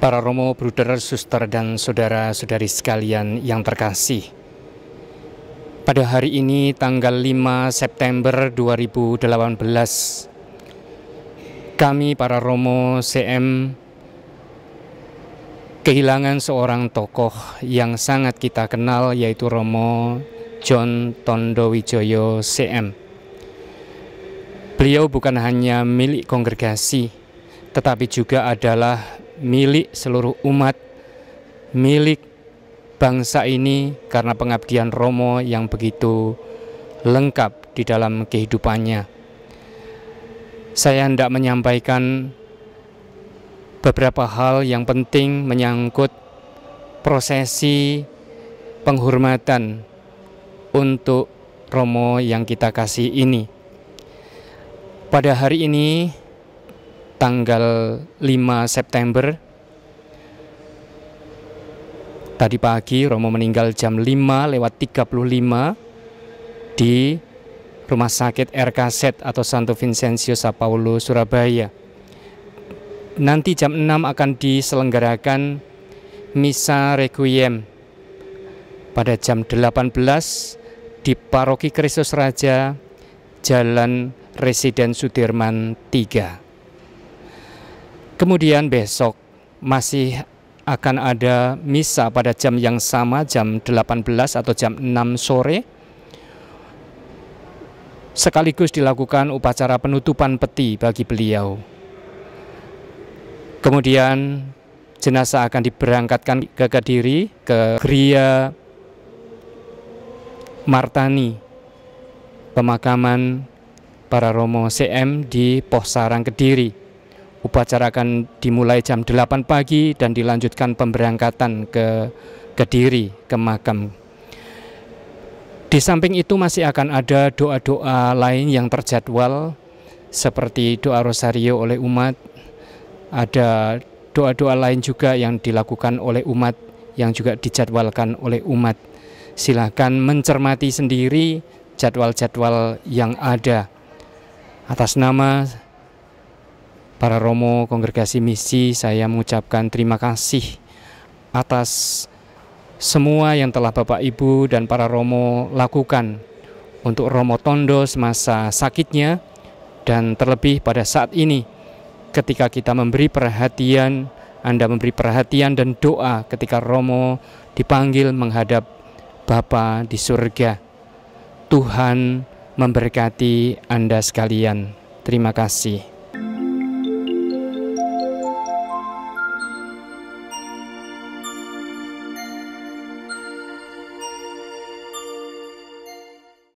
Para Romo, Bruder, Suster, dan Saudara-saudari sekalian yang terkasih Pada hari ini tanggal 5 September 2018 Kami para Romo CM Kehilangan seorang tokoh yang sangat kita kenal yaitu Romo John Tondowijoyo CM Beliau bukan hanya milik kongregasi tetapi juga adalah milik seluruh umat, milik bangsa ini karena pengabdian Romo yang begitu lengkap di dalam kehidupannya. Saya hendak menyampaikan beberapa hal yang penting menyangkut prosesi penghormatan untuk Romo yang kita kasih ini. Pada hari ini tanggal 5 September tadi pagi Romo meninggal jam 5 lewat 35 di Rumah Sakit RKZ atau Santo Vincencio Sao Paulo Surabaya. Nanti jam 6 akan diselenggarakan Misa Requiem pada jam 18 di Paroki Kristus Raja Jalan Residen Sudirman 3. Kemudian besok masih akan ada misa pada jam yang sama jam 18 atau jam 6 sore sekaligus dilakukan upacara penutupan peti bagi beliau. Kemudian jenazah akan diberangkatkan ke Kediri ke Gria Martani pemakaman para Romo CM di Pos Sarang Kediri. Upacara akan dimulai jam 8 pagi dan dilanjutkan pemberangkatan ke Kediri, ke makam. Di samping itu masih akan ada doa-doa lain yang terjadwal seperti doa rosario oleh umat. Ada doa-doa lain juga yang dilakukan oleh umat yang juga dijadwalkan oleh umat. Silahkan mencermati sendiri jadwal-jadwal yang ada. Atas nama para romo kongregasi misi, saya mengucapkan terima kasih atas semua yang telah Bapak Ibu dan para romo lakukan untuk Romo Tondo semasa sakitnya dan terlebih pada saat ini ketika kita memberi perhatian, Anda memberi perhatian dan doa ketika Romo dipanggil menghadap Bapa di surga. Tuhan memberkati Anda sekalian. Terima kasih.